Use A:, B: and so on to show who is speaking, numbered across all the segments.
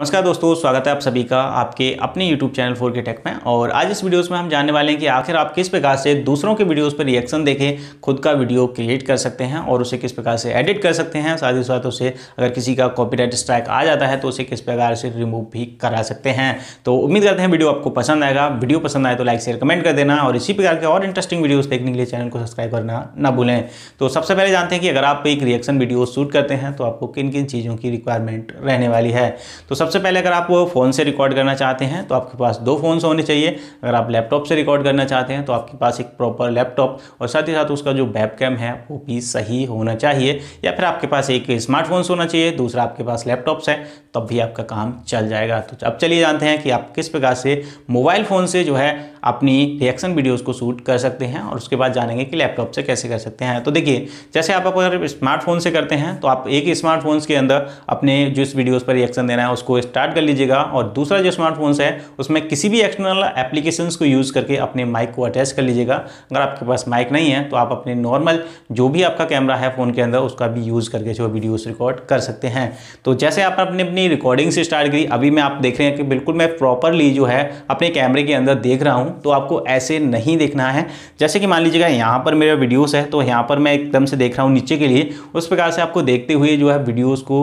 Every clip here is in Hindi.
A: नमस्कार दोस्तों स्वागत है आप सभी का आपके अपने YouTube channel four K tech में और आज इस वीडियोस में हम जानने वाले हैं कि आखिर आप किस प्रकार से दूसरों के वीडियोस पर रिएक्शन देखें खुद का वीडियो क्रिएट कर सकते हैं और उसे किस प्रकार से एडिट कर सकते हैं साथ ही साथ उसे अगर किसी का कॉपीराइट स्ट्राइक आ जाता है तो उसे किस प्रकार से रिमूव भी करा सकते हैं तो उम्मीद करते हैं वीडियो आपको पसंद आएगा वीडियो पसंद आए तो लाइक शेयर कमेंट कर देना और इसी प्रकार के और इंटरेस्टिंग वीडियोज़ देखने के लिए चैनल को सब्सक्राइब करना ना भूलें तो सबसे पहले जानते हैं कि अगर आप एक रिएक्शन वीडियो शूट करते हैं तो आपको किन किन चीज़ों की रिक्वायरमेंट रहने वाली है तो सब सबसे पहले अगर आप फ़ोन से रिकॉर्ड करना चाहते हैं तो आपके पास दो फ़ोन्स होने चाहिए अगर आप लैपटॉप से रिकॉर्ड करना चाहते हैं तो आपके पास एक प्रॉपर लैपटॉप और साथ ही साथ उसका जो बैप कैम है वो भी सही होना चाहिए या फिर आपके पास एक स्मार्टफोन्स होना चाहिए दूसरा आपके पास लैपटॉप्स है तब भी आपका काम चल जाएगा तो अब चलिए जानते हैं कि आप किस प्रकार से मोबाइल फ़ोन से जो है अपनी रिएक्शन वीडियोज़ को शूट कर सकते हैं और उसके बाद जानेंगे कि लैपटॉप से कैसे कर सकते हैं तो देखिए जैसे आप अगर स्मार्टफोन से करते हैं तो आप एक स्मार्टफोन के अंदर अपने जिस वीडियोज़ पर रिएक्शन देना है उसको स्टार्ट कर लीजिएगा और दूसरा जो स्मार्टफोन है उसमें किसी भी एक्सटर्नल एप्लीकेशंस को यूज़ करके अपने माइक को अटैच कर लीजिएगा अगर आपके पास माइक नहीं है तो आप अपने नॉर्मल जो भी आपका कैमरा है फ़ोन के अंदर उसका भी यूज़ करके जो वीडियो रिकॉर्ड कर सकते हैं तो जैसे आप अपनी अपनी रिकॉर्डिंग से स्टार्ट करी अभी मैं आप देख रहे हैं कि बिल्कुल मैं प्रॉपरली जो है अपने कैमरे के अंदर देख रहा हूँ तो आपको ऐसे नहीं देखना है जैसे कि मान लीजिएगा यहाँ पर मेरा वीडियोज़ है तो यहाँ पर मैं एकदम से देख रहा हूँ नीचे के लिए उस प्रकार से आपको देखते हुए जो है वीडियोज़ को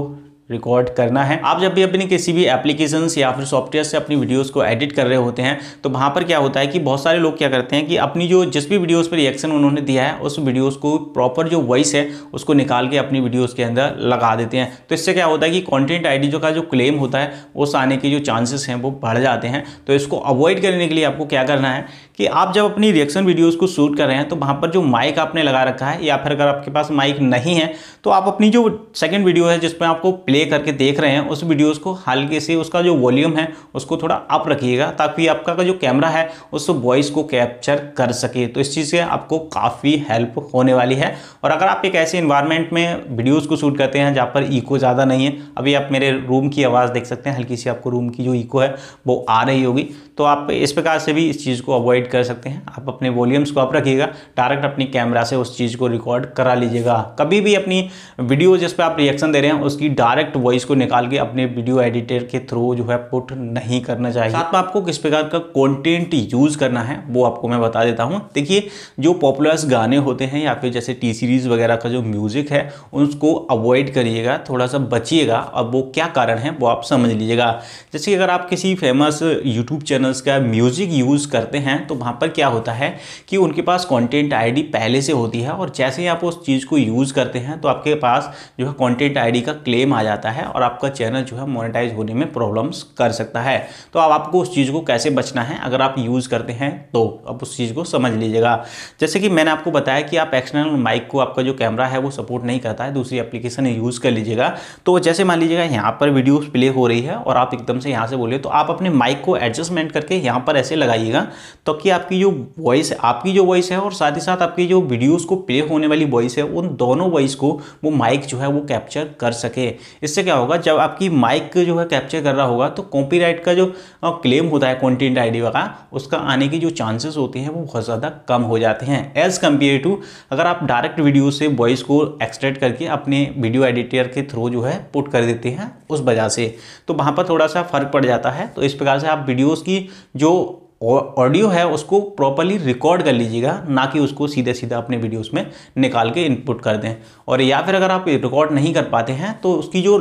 A: रिकॉर्ड करना है आप जब भी अपनी किसी भी एप्लीकेशन या फिर सॉफ्टवेयर से अपनी वीडियोस को एडिट कर रहे होते हैं तो वहाँ पर क्या होता है कि बहुत सारे लोग क्या करते हैं कि अपनी जो जिस भी वीडियोस पर रिएक्शन उन्होंने दिया है उस वीडियोस को प्रॉपर जो वॉइस है उसको निकाल के अपनी वीडियोज़ के अंदर लगा देते हैं तो इससे क्या होता है कि कॉन्टेंट आई जो का जो क्लेम होता है उस आने के जो चांसेस हैं वो बढ़ जाते हैं तो इसको अवॉइड करने के लिए आपको क्या करना है कि आप जब अपनी रिएक्शन वीडियोज़ को शूट कर रहे हैं तो वहाँ पर जो माइक आपने लगा रखा है या फिर अगर आपके पास माइक नहीं है तो आप अपनी जो सेकेंड वीडियो है जिसमें आपको प्ले प्ले करके देख रहे हैं उस वीडियोज़ को हल्के से उसका जो वॉल्यूम है उसको थोड़ा अप रखिएगा ताकि आपका का जो कैमरा है उस वॉइस को कैप्चर कर सके तो इस चीज़ से आपको काफ़ी हेल्प होने वाली है और अगर आप एक ऐसे इन्वायरमेंट में वीडियोज़ को शूट करते हैं जहाँ पर ईको ज़्यादा नहीं है अभी आप मेरे रूम की आवाज़ देख सकते हैं हल्की सी आपको रूम की जो ईको है वो आ रही होगी तो आप इस प्रकार से भी इस चीज़ को अवॉइड कर सकते हैं आप अपने वॉल्यूम्स को आप रखिएगा डायरेक्ट अपनी कैमरा से उस चीज़ को रिकॉर्ड करा लीजिएगा कभी भी अपनी वीडियो जिस पर आप रिएक्शन दे रहे हैं उसकी डायरेक्ट वॉइस को निकाल के अपने वीडियो एडिटर के थ्रू जो है पुट नहीं करना चाहिए साथ में आपको किस प्रकार का कॉन्टेंट यूज़ करना है वो आपको मैं बता देता हूँ देखिए जो पॉपुलर्स गाने होते हैं या फिर जैसे टी सीरीज़ वगैरह का जो म्यूज़िक है उसको अवॉइड करिएगा थोड़ा सा बचिएगा और वो क्या कारण है वो आप समझ लीजिएगा जैसे अगर आप किसी फेमस यूट्यूब चैनल चैनल्स का म्यूज़िक यूज़ करते हैं तो वहाँ पर क्या होता है कि उनके पास कंटेंट आईडी पहले से होती है और जैसे ही आप उस चीज़ को यूज़ करते हैं तो आपके पास जो है कंटेंट आईडी का क्लेम आ जाता है और आपका चैनल जो है मोनेटाइज होने में प्रॉब्लम्स कर सकता है तो अब आपको उस चीज़ को कैसे बचना है अगर आप यूज़ करते हैं तो आप उस चीज़ को समझ लीजिएगा जैसे कि मैंने आपको बताया कि आप एक्सटर्नल माइक को आपका जो कैमरा है वो सपोर्ट नहीं करता है दूसरी एप्लीकेशन यूज़ कर लीजिएगा तो जैसे मान लीजिएगा यहाँ पर वीडियो प्ले हो रही है और आप एकदम से यहाँ से बोलिए तो आप अपने माइक को एडजस्टमेंट करके यहाँ पर ऐसे लगाइएगा तो कि आपकी जो वॉइस आपकी जो वॉइस है और साथ ही साथ आपकी जो वीडियोस को प्ले होने वाली वॉइस है उन दोनों वॉइस को वो माइक जो है वो कैप्चर कर सके इससे क्या होगा जब आपकी माइक जो है कैप्चर कर रहा होगा तो कॉपीराइट का जो क्लेम होता है कॉन्टेंट आईडी का उसका आने की जो चांसेस होते हैं वो बहुत ज़्यादा कम हो जाते हैं एज़ कम्पेयर टू अगर आप डायरेक्ट वीडियो से वॉइस को एक्सट्रैक्ट करके अपने वीडियो एडिटर के थ्रू जो है पुट कर देते हैं उस वजह से तो वहाँ पर थोड़ा सा फर्क पड़ जाता है तो इस प्रकार से आप वीडियोस की जो ऑडियो है उसको प्रॉपरली रिकॉर्ड कर लीजिएगा ना कि उसको सीधे सीधा अपने वीडियोस में निकाल के इनपुट कर दें और या फिर अगर आप रिकॉर्ड नहीं कर पाते हैं तो उसकी जो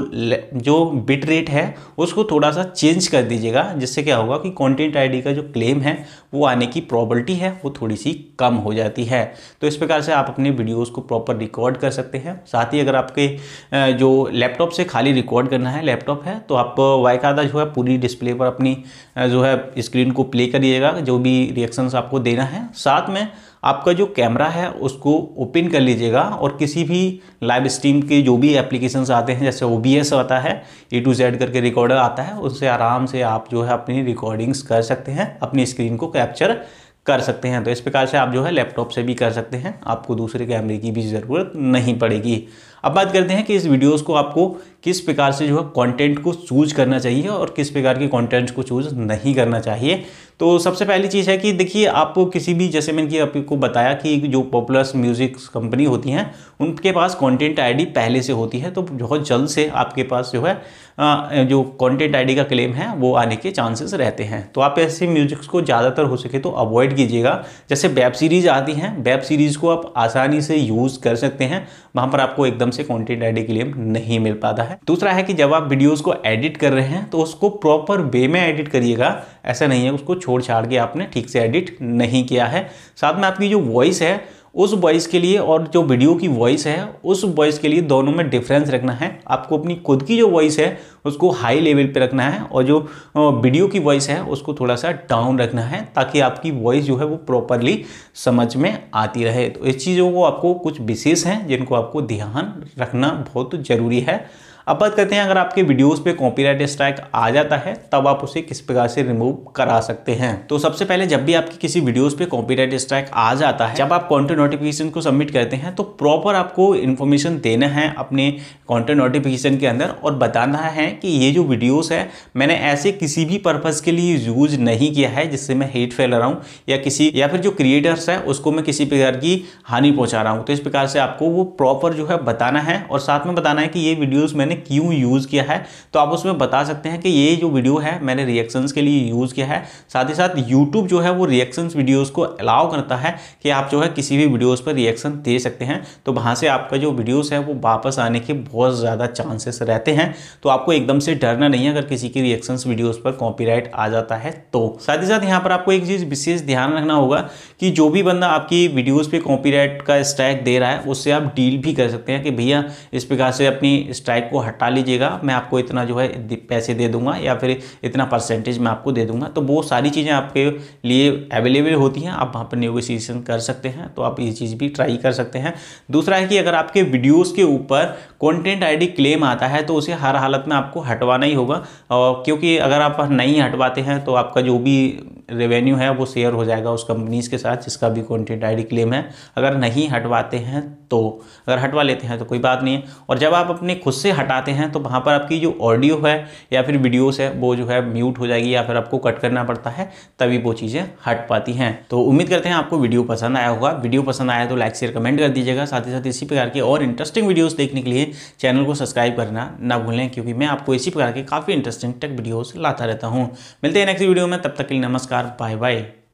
A: जो बिट रेट है उसको थोड़ा सा चेंज कर दीजिएगा जिससे क्या होगा कि कंटेंट आईडी का जो क्लेम है वो आने की प्रॉबलिटी है वो थोड़ी सी कम हो जाती है तो इस प्रकार से आप अपने वीडियोज़ को प्रॉपर रिकॉर्ड कर सकते हैं साथ ही अगर आपके जो लैपटॉप से खाली रिकॉर्ड करना है लैपटॉप है तो आप वायकादा जो है पूरी डिस्प्ले पर अपनी जो है स्क्रीन को प्ले कर करिएगा जो भी रिएक्शंस आपको देना है साथ में आपका जो कैमरा है उसको ओपन कर लीजिएगा और किसी भी लाइव स्ट्रीम के जो भी एप्लीकेशंस आते हैं जैसे ओ आता है ए टू जेड करके रिकॉर्डर आता है उससे आराम से आप जो है अपनी रिकॉर्डिंग्स कर सकते हैं अपनी स्क्रीन को कैप्चर कर सकते हैं तो इस प्रकार से आप जो है लैपटॉप से भी कर सकते हैं आपको दूसरे कैमरे की भी ज़रूरत नहीं पड़ेगी अब बात करते हैं कि इस वीडियोस को आपको किस प्रकार से जो है कंटेंट को चूज करना चाहिए और किस प्रकार के कंटेंट को चूज नहीं करना चाहिए तो सबसे पहली चीज़ है कि देखिए आपको किसी भी जैसे मैंने कि आपको बताया कि जो पॉपुलर म्यूज़िक कंपनी होती हैं उनके पास कंटेंट आईडी पहले से होती है तो बहुत जल्द से आपके पास जो है जो कंटेंट आईडी का क्लेम है वो आने के चांसेस रहते हैं तो आप ऐसे म्यूज़िक्स को ज़्यादातर हो सके तो अवॉइड कीजिएगा जैसे वेब सीरीज़ आती हैं वेब सीरीज़ को आप आसानी से यूज़ कर सकते हैं वहाँ पर आपको एकदम से कॉन्टेंट आई क्लेम नहीं मिल पाता है है दूसरा है कि जब आप वीडियोस को एडिट कर रहे हैं तो उसको प्रॉपर वे में एडिट करिएगा ऐसा नहीं है उसको छोड़ छाड़ के आपने ठीक से एडिट नहीं किया है साथ में आपकी जो वॉइस है उस वॉइस के लिए और जो वीडियो की वॉइस है उस वॉइस के लिए दोनों में डिफरेंस रखना है आपको अपनी खुद की जो वॉइस है उसको हाई लेवल पे रखना है और जो वीडियो की वॉइस है उसको थोड़ा सा डाउन रखना है ताकि आपकी वॉइस जो है वो प्रॉपरली समझ में आती रहे तो इस चीज़ों को आपको कुछ विशेष हैं जिनको आपको ध्यान रखना बहुत ज़रूरी है अब बात करते हैं अगर आपके वीडियोस पे कॉपीराइट स्ट्राइक आ जाता है तब आप उसे किस प्रकार से रिमूव करा सकते हैं तो सबसे पहले जब भी आपकी किसी वीडियोस पे कॉपीराइट स्ट्राइक आ जाता है जब आप कंटेंट नोटिफिकेशन को सबमिट करते हैं तो प्रॉपर आपको इन्फॉर्मेशन देना है अपने कंटेंट नोटिफिकेशन के अंदर और बताना है कि ये जो वीडियोज़ है मैंने ऐसे किसी भी पर्पज़ के लिए यूज नहीं किया है जिससे मैं हेट फैल रहा हूँ या किसी या फिर जो क्रिएटर्स है उसको मैं किसी प्रकार की हानि पहुँचा रहा हूँ तो इस प्रकार से आपको वो प्रॉपर जो है बताना है और साथ में बताना है कि ये वीडियोज़ मैंने मैंने क्यों यूज़ किया है तो आप उसमें बता सकते हैं कि ये जो वीडियो है मैंने रिएक्शंस के लिए यूज़ किया है साथ ही साथ यूट्यूब जो है वो रिएक्शंस वीडियोस को अलाउ करता है कि आप जो है किसी भी वीडियोस पर रिएक्शन दे सकते हैं तो वहाँ से आपका जो वीडियोज़ है वो वापस आने के बहुत ज़्यादा चांसेस रहते हैं तो आपको एकदम से डरना नहीं है अगर किसी की रिएक्शंस वीडियोज़ पर कॉपी आ जाता है तो साथ ही साथ यहाँ पर आपको एक चीज़ विशेष ध्यान रखना होगा कि जो भी बंदा आपकी वीडियोज़ पर कॉपी का स्ट्राइक दे रहा है उससे आप डील भी कर सकते हैं कि भैया इस प्रकार से अपनी स्ट्राइक को हटा लीजिएगा मैं आपको इतना जो है पैसे दे दूंगा या फिर इतना परसेंटेज मैं आपको दे दूंगा तो वो सारी चीज़ें आपके लिए अवेलेबल होती हैं आप वहाँ पर नेगोशिएशन कर सकते हैं तो आप ये चीज़ भी ट्राई कर सकते हैं दूसरा है कि अगर आपके वीडियोज़ के ऊपर कॉन्टेंट आई क्लेम आता है तो उसे हर हालत में आपको हटवाना ही होगा और क्योंकि अगर आप नहीं हटवाते हैं तो आपका जो भी रेवेन्यू है वो शेयर हो जाएगा उस कंपनीज़ के साथ जिसका भी कॉन्टेंट आई क्लेम है अगर नहीं हटवाते हैं तो अगर हटवा लेते हैं तो कोई बात नहीं है और जब आप अपने खुद से हटा आते हैं तो वहाँ पर आपकी जो ऑडियो है या फिर वीडियोस है वो जो है म्यूट हो जाएगी या फिर आपको कट करना पड़ता है तभी वो चीज़ें हट पाती हैं तो उम्मीद करते हैं आपको वीडियो पसंद आया होगा वीडियो पसंद आया तो लाइक शेयर कमेंट कर दीजिएगा साथ ही साथ इसी प्रकार के और इंटरेस्टिंग वीडियोज़ देखने के लिए चैनल को सब्सक्राइब करना ना भूलें क्योंकि मैं आपको इसी प्रकार के काफ़ी इंटरेस्टिंग टेक वीडियोज़ लाता रहता हूँ मिलते हैं नेक्स्ट वीडियो में तब तक के लिए नमस्कार बाय बाय